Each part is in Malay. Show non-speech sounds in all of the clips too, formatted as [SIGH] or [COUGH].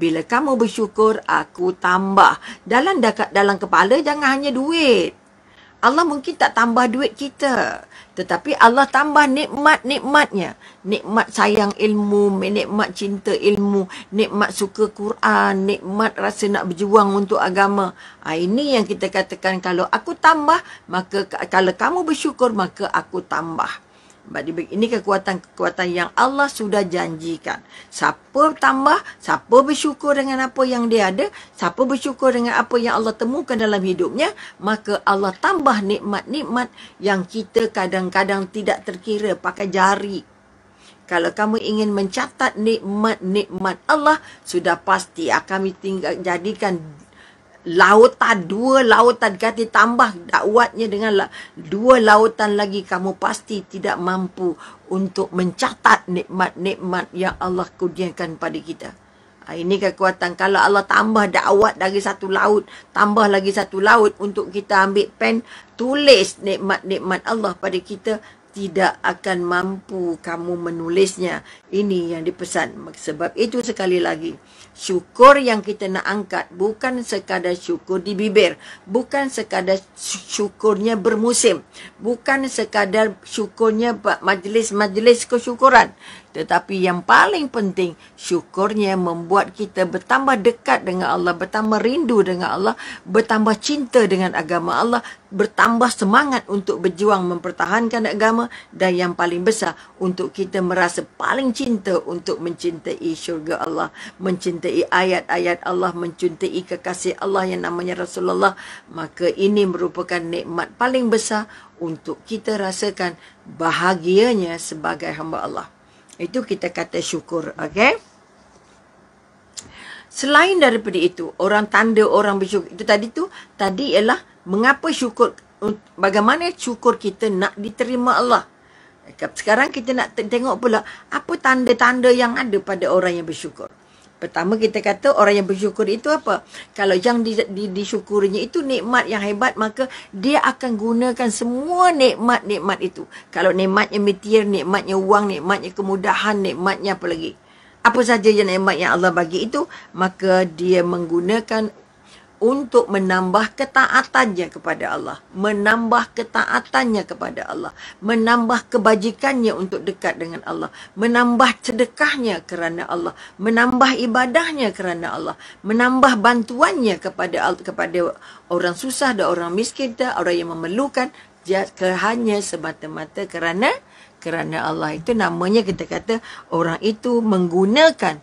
bila kamu bersyukur aku tambah dalam dekat dalam kepala jangan hanya duit Allah mungkin tak tambah duit kita tetapi Allah tambah nikmat-nikmatnya nikmat sayang ilmu nikmat cinta ilmu nikmat suka Quran nikmat rasa nak berjuang untuk agama ha, ini yang kita katakan kalau aku tambah maka kalau kamu bersyukur maka aku tambah ini kekuatan-kekuatan yang Allah sudah janjikan. Siapa tambah, siapa bersyukur dengan apa yang dia ada, siapa bersyukur dengan apa yang Allah temukan dalam hidupnya, maka Allah tambah nikmat-nikmat yang kita kadang-kadang tidak terkira pakai jari. Kalau kamu ingin mencatat nikmat-nikmat Allah, sudah pasti akan kami jadikan lautan dua lautan kata tambah dakwatnya dengan dua lautan lagi kamu pasti tidak mampu untuk mencatat nikmat-nikmat yang Allah kurniakan pada kita. Ha, ini kekuatan kalau Allah tambah dakwat dari satu laut, tambah lagi satu laut untuk kita ambil pen tulis nikmat-nikmat Allah pada kita, tidak akan mampu kamu menulisnya. Ini yang dipesan. Sebab itu sekali lagi, syukur yang kita nak angkat bukan sekadar syukur di bibir. Bukan sekadar syukurnya bermusim. Bukan sekadar syukurnya majlis-majlis kesyukuran. Tetapi yang paling penting, syukurnya membuat kita bertambah dekat dengan Allah, bertambah rindu dengan Allah, bertambah cinta dengan agama Allah, bertambah semangat untuk berjuang mempertahankan agama dan yang paling besar untuk kita merasa paling cinta untuk mencintai syurga Allah, mencintai ayat-ayat Allah, mencintai kekasih Allah yang namanya Rasulullah, maka ini merupakan nikmat paling besar untuk kita rasakan bahagianya sebagai hamba Allah. Itu kita kata syukur, okey? Selain daripada itu, orang tanda orang bersyukur. Itu tadi tu, tadi ialah mengapa syukur, bagaimana syukur kita nak diterima Allah. Sekarang kita nak tengok pula apa tanda-tanda yang ada pada orang yang bersyukur. Pertama kita kata orang yang bersyukur itu apa? Kalau yang di, di, disyukurnya itu nikmat yang hebat maka dia akan gunakan semua nikmat-nikmat itu. Kalau nikmatnya mitir, nikmatnya wang, nikmatnya kemudahan, nikmatnya apa lagi? Apa saja yang nikmat yang Allah bagi itu maka dia menggunakan untuk menambah ketaatannya kepada Allah, menambah ketaatannya kepada Allah, menambah kebajikannya untuk dekat dengan Allah, menambah sedekahnya kerana Allah, menambah ibadahnya kerana Allah, menambah bantuannya kepada kepada orang susah dan orang miskin dan orang yang memerlukan hanya semata-mata kerana kerana Allah itu namanya kita kata orang itu menggunakan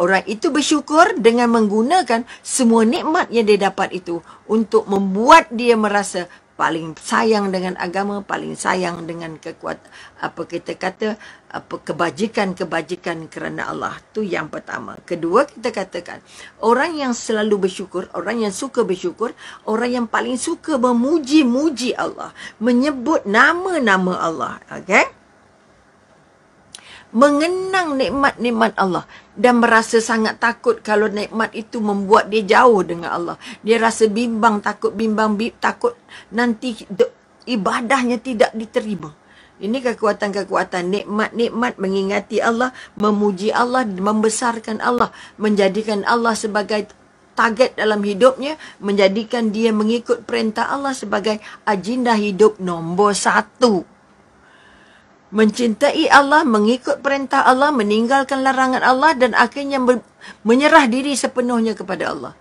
orang itu bersyukur dengan menggunakan semua nikmat yang dia dapat itu untuk membuat dia merasa paling sayang dengan agama paling sayang dengan kekuatan apa kita kata apa kebajikan-kebajikan kerana Allah tu yang pertama kedua kita katakan orang yang selalu bersyukur orang yang suka bersyukur orang yang paling suka memuji-muji Allah menyebut nama-nama Allah okey mengenang nikmat-nikmat Allah dan merasa sangat takut kalau nikmat itu membuat dia jauh dengan Allah. Dia rasa bimbang, takut bimbang, bib, takut nanti de, ibadahnya tidak diterima. Ini kekuatan-kekuatan nikmat-nikmat mengingati Allah, memuji Allah, membesarkan Allah, menjadikan Allah sebagai target dalam hidupnya, menjadikan dia mengikut perintah Allah sebagai agenda hidup nombor satu mencintai Allah, mengikut perintah Allah, meninggalkan larangan Allah dan akhirnya menyerah diri sepenuhnya kepada Allah.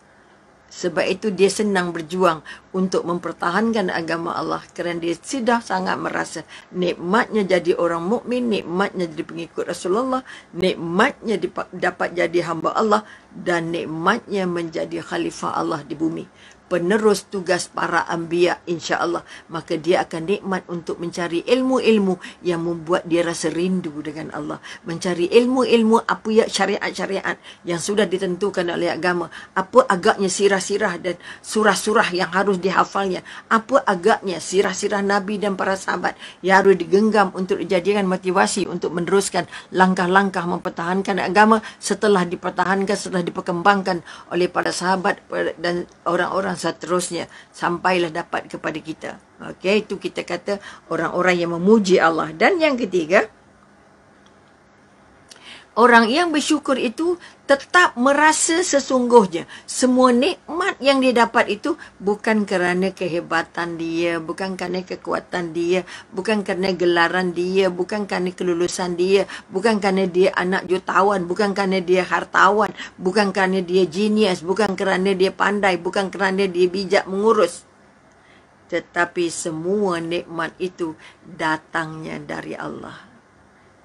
Sebab itu dia senang berjuang untuk mempertahankan agama Allah kerana dia sudah sangat merasa nikmatnya jadi orang mukmin, nikmatnya jadi pengikut Rasulullah, nikmatnya dapat jadi hamba Allah dan nikmatnya menjadi khalifah Allah di bumi penerus tugas para anbiya insya-Allah maka dia akan nikmat untuk mencari ilmu-ilmu yang membuat dia rasa rindu dengan Allah mencari ilmu-ilmu apa ya syariat-syariat yang sudah ditentukan oleh agama apa agaknya sirah-sirah dan surah-surah yang harus dihafalnya apa agaknya sirah-sirah nabi dan para sahabat yang harus digenggam untuk dijadikan motivasi untuk meneruskan langkah-langkah mempertahankan agama setelah dipertahankan setelah telah diperkembangkan oleh para sahabat dan orang-orang seterusnya sampailah dapat kepada kita. Okey, itu kita kata orang-orang yang memuji Allah. Dan yang ketiga, orang yang bersyukur itu tetap merasa sesungguhnya semua nikmat yang dia dapat itu bukan kerana kehebatan dia, bukan kerana kekuatan dia, bukan kerana gelaran dia, bukan kerana kelulusan dia, bukan kerana dia anak jutawan, bukan kerana dia hartawan, bukan kerana dia genius, bukan kerana dia pandai, bukan kerana dia bijak mengurus. Tetapi semua nikmat itu datangnya dari Allah.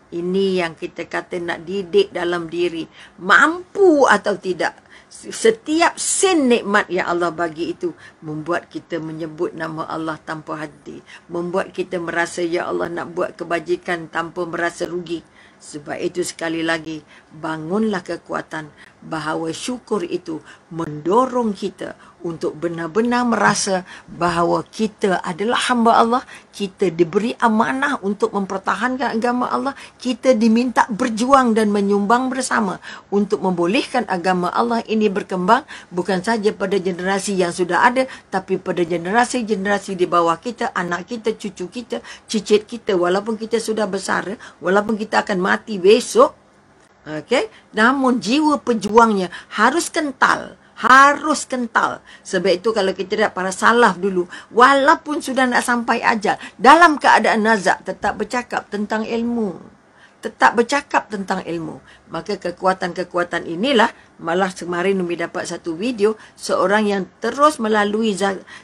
Ini yang kita kata nak didik dalam diri. Mampu atau tidak. Setiap sin nikmat yang Allah bagi itu membuat kita menyebut nama Allah tanpa hati. Membuat kita merasa ya Allah nak buat kebajikan tanpa merasa rugi. Sebab itu sekali lagi, bangunlah kekuatan bahawa syukur itu mendorong kita untuk benar-benar merasa bahawa kita adalah hamba Allah, kita diberi amanah untuk mempertahankan agama Allah, kita diminta berjuang dan menyumbang bersama untuk membolehkan agama Allah ini berkembang bukan saja pada generasi yang sudah ada tapi pada generasi-generasi di bawah kita, anak kita, cucu kita, cicit kita walaupun kita sudah besar, walaupun kita akan mati besok Okay? Namun jiwa pejuangnya harus kental. Harus kental. Sebab itu kalau kita lihat para salaf dulu, walaupun sudah nak sampai ajal, dalam keadaan nazak tetap bercakap tentang ilmu tetap bercakap tentang ilmu. Maka kekuatan-kekuatan inilah, malah semarin Umi dapat satu video, seorang yang terus melalui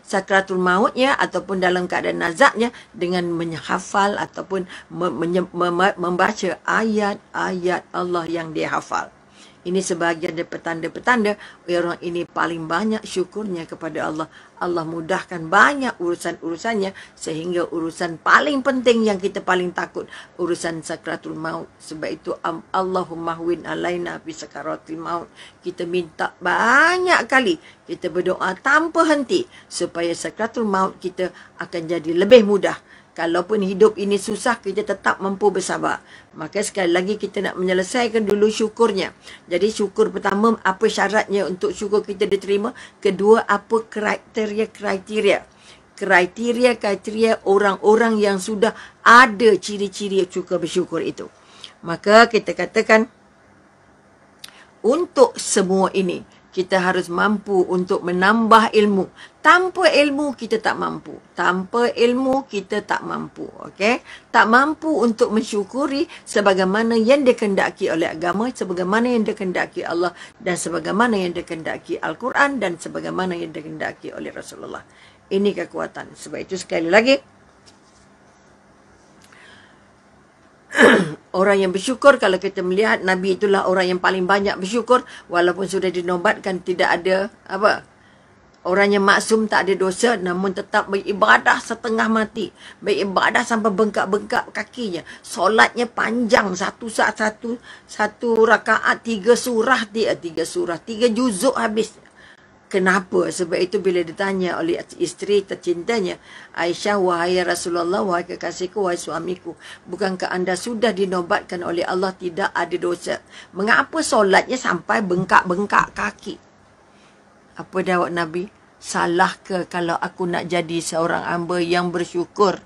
sakratul mautnya ataupun dalam keadaan nazaknya dengan menghafal ataupun membaca ayat-ayat Allah yang dihafal. Ini sebahagian dari petanda-petanda orang ya ini paling banyak syukurnya kepada Allah. Allah mudahkan banyak urusan-urusannya sehingga urusan paling penting yang kita paling takut urusan sakratul maut. Sebab itu Allahumma huwin alaina bi sakaratil maut. Kita minta banyak kali kita berdoa tanpa henti supaya sakratul maut kita akan jadi lebih mudah. Kalaupun hidup ini susah, kita tetap mampu bersabar. Maka sekali lagi kita nak menyelesaikan dulu syukurnya. Jadi syukur pertama, apa syaratnya untuk syukur kita diterima? Kedua, apa kriteria-kriteria? Kriteria-kriteria orang-orang yang sudah ada ciri-ciri syukur bersyukur itu. Maka kita katakan, untuk semua ini, kita harus mampu untuk menambah ilmu. Tanpa ilmu kita tak mampu. Tanpa ilmu kita tak mampu, okey? Tak mampu untuk mensyukuri sebagaimana yang dikendaki oleh agama, sebagaimana yang dikendaki Allah dan sebagaimana yang dikendaki Al-Quran dan sebagaimana yang dikendaki oleh Rasulullah. Ini kekuatan. Sebab itu sekali lagi [CLEARS THROAT] orang yang bersyukur kalau kita melihat nabi itulah orang yang paling banyak bersyukur walaupun sudah dinobatkan tidak ada apa orang yang maksum tak ada dosa namun tetap beribadah setengah mati beribadah sampai bengkak-bengkak kakinya solatnya panjang satu saat satu satu rakaat tiga surah dia tiga surah tiga juzuk habis kenapa sebab itu bila ditanya oleh isteri tercintanya Aisyah wahai Rasulullah wahai kekasihku wahai suamiku bukankah anda sudah dinobatkan oleh Allah tidak ada dosa mengapa solatnya sampai bengkak-bengkak kaki apa jawab Nabi Salah ke kalau aku nak jadi seorang hamba yang bersyukur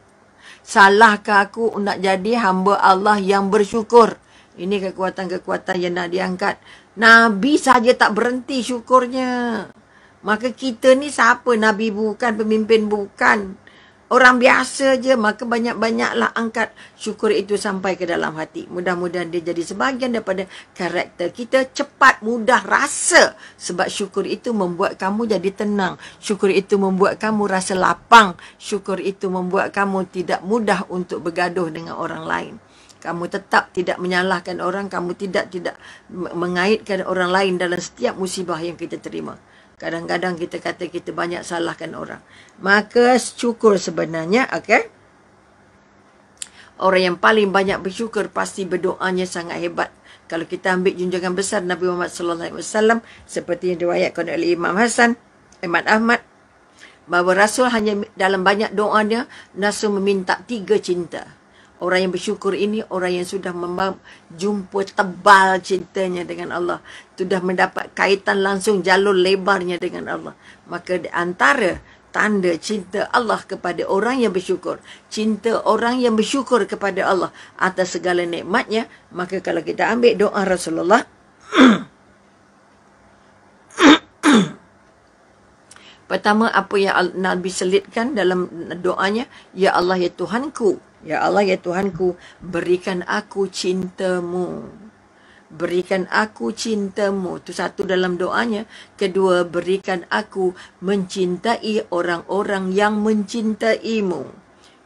salahkah aku nak jadi hamba Allah yang bersyukur ini kekuatan-kekuatan yang nak diangkat Nabi saja tak berhenti syukurnya. Maka kita ni siapa? Nabi bukan, pemimpin bukan. Orang biasa je. Maka banyak-banyaklah angkat syukur itu sampai ke dalam hati. Mudah-mudahan dia jadi sebahagian daripada karakter kita. Cepat, mudah, rasa. Sebab syukur itu membuat kamu jadi tenang. Syukur itu membuat kamu rasa lapang. Syukur itu membuat kamu tidak mudah untuk bergaduh dengan orang lain. Kamu tetap tidak menyalahkan orang. Kamu tidak tidak mengaitkan orang lain dalam setiap musibah yang kita terima. Kadang-kadang kita kata kita banyak salahkan orang. Maka syukur sebenarnya, okay? Orang yang paling banyak bersyukur pasti berdoanya sangat hebat. Kalau kita ambil junjungan besar Nabi Muhammad sallallahu alaihi wasallam seperti yang diriwayatkan oleh Imam Hasan, Imam Ahmad bahawa Rasul hanya dalam banyak doanya Rasul meminta tiga cinta. Orang yang bersyukur ini orang yang sudah jumpa tebal cintanya dengan Allah. Sudah mendapat kaitan langsung jalur lebarnya dengan Allah. Maka di antara tanda cinta Allah kepada orang yang bersyukur. Cinta orang yang bersyukur kepada Allah atas segala nikmatnya. Maka kalau kita ambil doa Rasulullah. [CLEARS THROAT] Pertama apa yang Nabi selitkan dalam doanya, ya Allah ya Tuhanku, ya Allah ya Tuhanku, berikan aku cintamu. Berikan aku cintamu. Itu satu dalam doanya. Kedua, berikan aku mencintai orang-orang yang mencintaimu.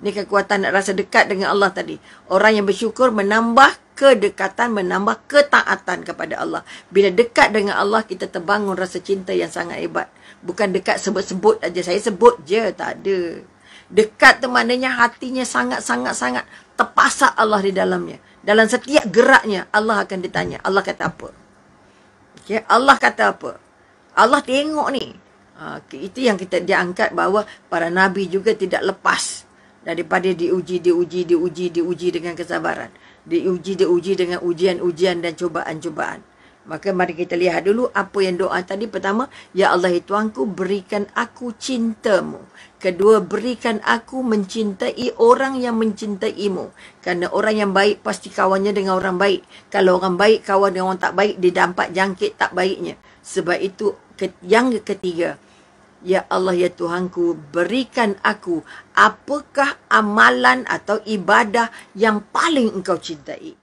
Ini kekuatan nak rasa dekat dengan Allah tadi. Orang yang bersyukur menambah kedekatan, menambah ketaatan kepada Allah. Bila dekat dengan Allah, kita terbangun rasa cinta yang sangat hebat. Bukan dekat sebut-sebut aja. Saya sebut je, tak ada. Dekat tu maknanya hatinya sangat-sangat-sangat terpasak Allah di dalamnya. Dalam setiap geraknya, Allah akan ditanya. Allah kata apa? Okay? Allah kata apa? Allah tengok ni. Okay, ha, itu yang kita diangkat bahawa para nabi juga tidak lepas daripada diuji, diuji, diuji, diuji dengan kesabaran. Diuji, diuji dengan ujian-ujian dan cubaan-cubaan. Maka mari kita lihat dulu apa yang doa tadi. Pertama, Ya Allah Tuanku, berikan aku cintamu. Kedua, berikan aku mencintai orang yang mencintaimu. Kerana orang yang baik pasti kawannya dengan orang baik. Kalau orang baik, kawan dengan orang tak baik, dia dampak jangkit tak baiknya. Sebab itu, yang ketiga, Ya Allah ya Tuhanku berikan aku apakah amalan atau ibadah yang paling engkau cintai